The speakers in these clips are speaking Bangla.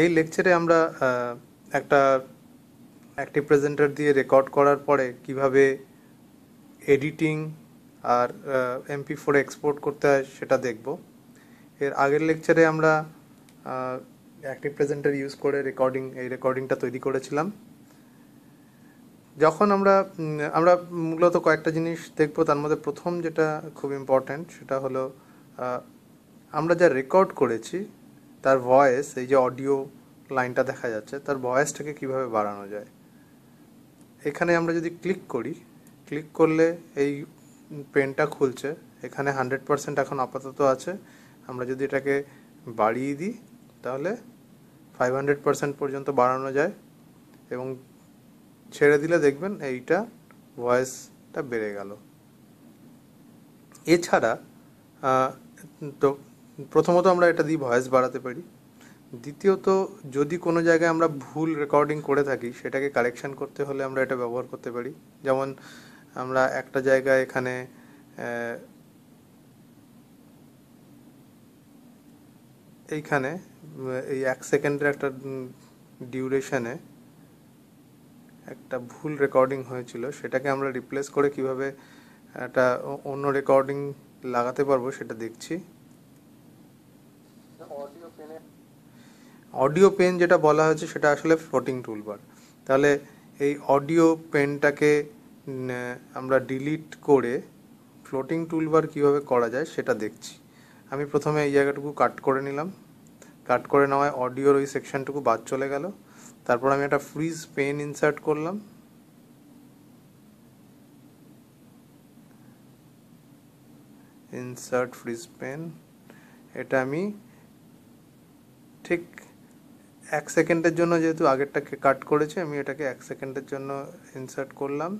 এই লেকচারে আমরা একটা অ্যাক্টিভ প্রেজেন্টার দিয়ে রেকর্ড করার পরে কিভাবে এডিটিং আর এমপি ফোরে এক্সপোর্ট করতে হয় সেটা দেখব এর আগের লেকচারে আমরা অ্যাক্টিভ প্রেজেন্টার ইউজ করে রেকর্ডিং এই রেকর্ডিংটা তৈরি করেছিলাম যখন আমরা আমরা মূলত কয়েকটা জিনিস দেখব তার মধ্যে প্রথম যেটা খুব ইম্পর্ট্যান্ট সেটা হলো আমরা যা রেকর্ড করেছি তার ভয়েস এই যে অডিও লাইনটা দেখা যাচ্ছে তার ভয়েসটাকে কিভাবে বাড়ানো যায় এখানে আমরা যদি ক্লিক করি ক্লিক করলে এই পেনটা খুলছে এখানে হান্ড্রেড পারসেন্ট এখন আপাতত আছে আমরা যদি এটাকে বাড়িয়ে দিই তাহলে ফাইভ হান্ড্রেড পারসেন্ট পর্যন্ত বাড়ানো যায় এবং ছেড়ে দিলে দেখবেন এইটা ভয়েসটা বেড়ে গেল এছাড়া তো প্রথমত আমরা এটা দিয়ে ভয়েস বাড়াতে পারি দ্বিতীয়ত যদি কোনো জায়গায় আমরা ভুল রেকর্ডিং করে থাকি সেটাকে কারেকশান করতে হলে আমরা এটা ব্যবহার করতে পারি যেমন আমরা একটা জায়গায় এখানে এইখানে এই এক সেকেন্ডের একটা ডিউরেশনে একটা ভুল রেকর্ডিং হয়েছিল সেটাকে আমরা রিপ্লেস করে কিভাবে একটা অন্য রেকর্ডিং লাগাতে পারবো সেটা দেখছি অডিও পেন যেটা বলা হয়েছে সেটা আসলে ফ্লোটিং টুলবার তাহলে এই অডিও পেনটাকে আমরা ডিলিট করে ফ্লোটিং টুলবার কিভাবে করা যায় সেটা দেখছি আমি প্রথমে এই জায়গাটুকু কাট করে নিলাম কাট করে নেওয়ায় অডিওর ওই সেকশনটুকু বাদ চলে গেল তারপর আমি একটা ফ্রিজ পেন ইনসার্ট করলাম ইনসার্ট ফ্রিজ পেন এটা আমি ঠিক এক সেকেন্ডের জন্য যেহেতু আগেরটাকে কাট করেছে আমি এটাকে এক সেকেন্ডের জন্য ইনসার্ট করলাম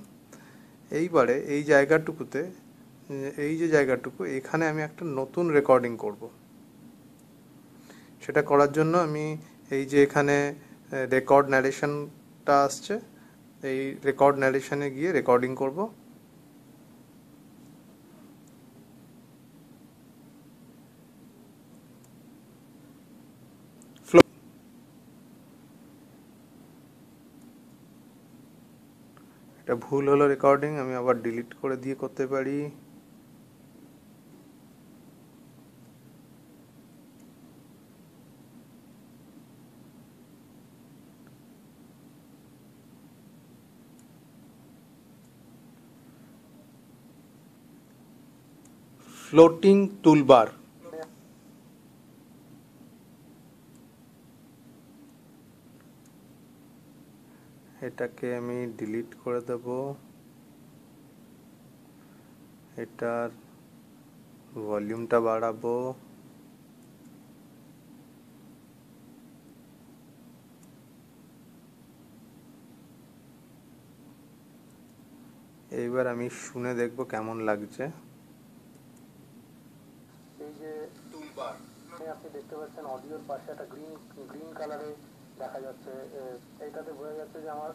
এইবারে এই জায়গাটুকুতে এই যে জায়গাটুকু এখানে আমি একটা নতুন রেকর্ডিং করব সেটা করার জন্য আমি এই যে এখানে রেকর্ড ন্যারেশনটা আসছে এই রেকর্ড ন্যারেশনে গিয়ে রেকর্ডিং করব এটা ভুল হলো রেকর্ডিং আমি আবার ডিলিট করে দিয়ে করতে পারি ফ্লোটিং টুলবার এটাকে আমি ডিলিট করে দেব এটার ভলিউমটা বাড়াবো এইবার আমি শুনে দেখব কেমন লাগছে এই যে টুলবার আপনি দেখতে পাচ্ছেন অডিওর পাশে একটা গ্রিন গ্রিন কালারের দেখা যাচ্ছে এইটাতে বোঝা যাচ্ছে যে আমার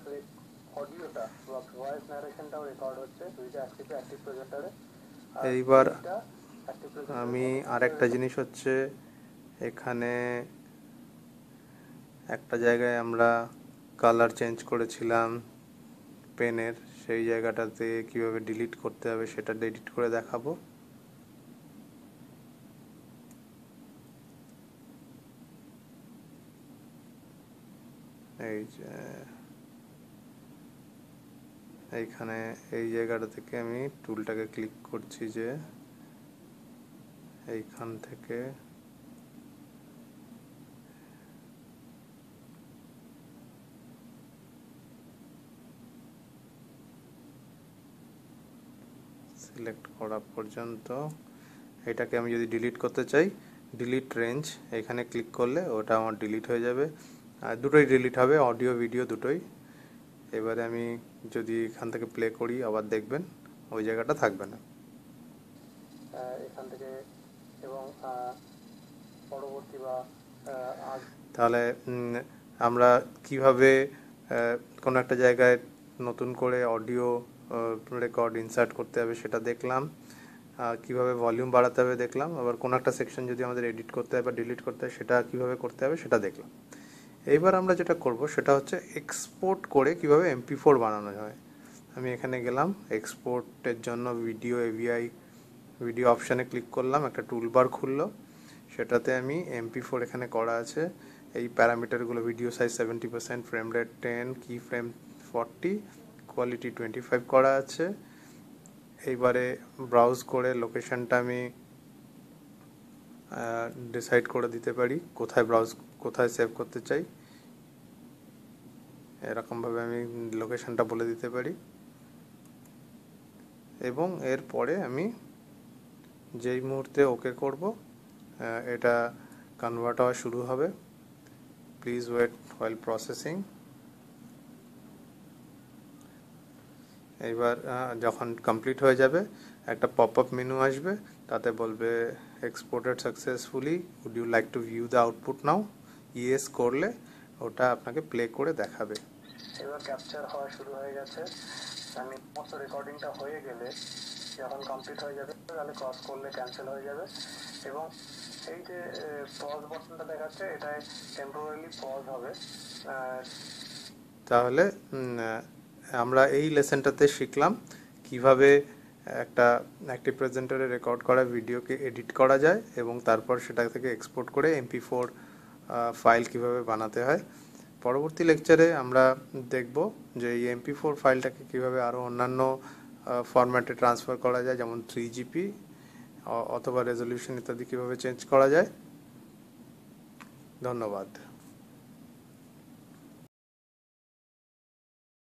অডিওটা বা ভয়েস ন্যারেশনটাও রেকর্ড হচ্ছে দুইটা অ্যাক্টিভ অ্যাক্টিভ প্রজেক্টরে এইবার আমি আরেকটা জিনিস হচ্ছে এখানে একটা জায়গায় আমরা কালার চেঞ্জ করেছিলাম পেনের সেই জায়গাটাতে কিভাবে ডিলিট করতে হবে সেটা ডিলিট করে দেখাবো এই যে এইখানে এই জায়গাটা থেকে আমি টুলটাকে ক্লিক করছি যে এইখান থেকে সিলেক্ট করা পর্যন্ত এটাকে আমি যদি ডিলিট করতে চাই ডিলিট রেঞ্জ এখানে ক্লিক করলে ওটা আমার ডিলিট হয়ে যাবে দুটোই ডিলিট হবে অডিও ভিডিও দুটোই এবারে আমি যদি এখান থেকে প্লে করি আবার দেখবেন ওই জায়গাটা থাকবে না এখান থেকে এবং তাহলে আমরা কিভাবে কোনো একটা জায়গায় নতুন করে অডিও রেকর্ড ইনসার্ট করতে হবে সেটা দেখলাম কিভাবে ভলিউম বাড়াতে হবে দেখলাম আবার কোনো একটা সেকশন যদি আমাদের এডিট করতে হয় বা ডিলিট করতে হয় সেটা কিভাবে করতে হবে সেটা দেখলাম এইবার আমরা যেটা করব সেটা হচ্ছে এক্সপোর্ট করে কিভাবে এমপি ফোর বানানো হয় আমি এখানে গেলাম এক্সপোর্টের জন্য ভিডিও এভিআই ভিডিও অপশানে ক্লিক করলাম একটা টুল বার খুললো সেটাতে আমি এমপি ফোর এখানে করা আছে এই প্যারামিটারগুলো video size seventy percent frame rate ten কি frame forty quality twenty five করা আছে এইবারে ব্রাউজ করে লোকেশনটা আমি ডিসাইড করে দিতে পারি কোথায় ব্রাউজ কোথায় সেভ করতে চাই এরকমভাবে আমি লোকেশানটা বলে দিতে পারি এবং এরপরে আমি যেই মুহূর্তে ওকে করব এটা কনভার্ট হওয়া শুরু হবে প্লিজ ওয়েট হোয়াইল প্রসেসিং এবার যখন কমপ্লিট হয়ে যাবে একটা পপ আপ মেনু আসবে তাতে বলবে exported successfully would you like to view the output now yes করলে ওটা আপনাকে প্লে করে দেখাবে এবার ক্যাপচার হওয়া শুরু হয়ে গেছে আমি সমস্ত রেকর্ডিংটা হয়ে গেলে যখন কমপ্লিট হয়ে যাবে তাহলে ক্রস করলে ক্যান্সেল হয়ে যাবে এবং এই যে পজ বটনটা দেখাচ্ছে এটাই টেম্পোরারি পজ হবে তাহলে আমরা এই লেসেনটাতে শিখলাম কিভাবে একটা অ্যাক্টিভ প্রেজেন্টারে রেকর্ড করা ভিডিওকে এডিট করা যায় এবং তারপর সেটা থেকে এক্সপোর্ট করে এমপি ফোর ফাইল কিভাবে বানাতে হয় পরবর্তী লেকচারে আমরা দেখব যে এই এমপি ফোর ফাইলটাকে কীভাবে আরও অন্যান্য ফরম্যাটে ট্রান্সফার করা যায় যেমন থ্রি জিপি অথবা রেজলিউশন ইত্যাদি কীভাবে চেঞ্জ করা যায় ধন্যবাদ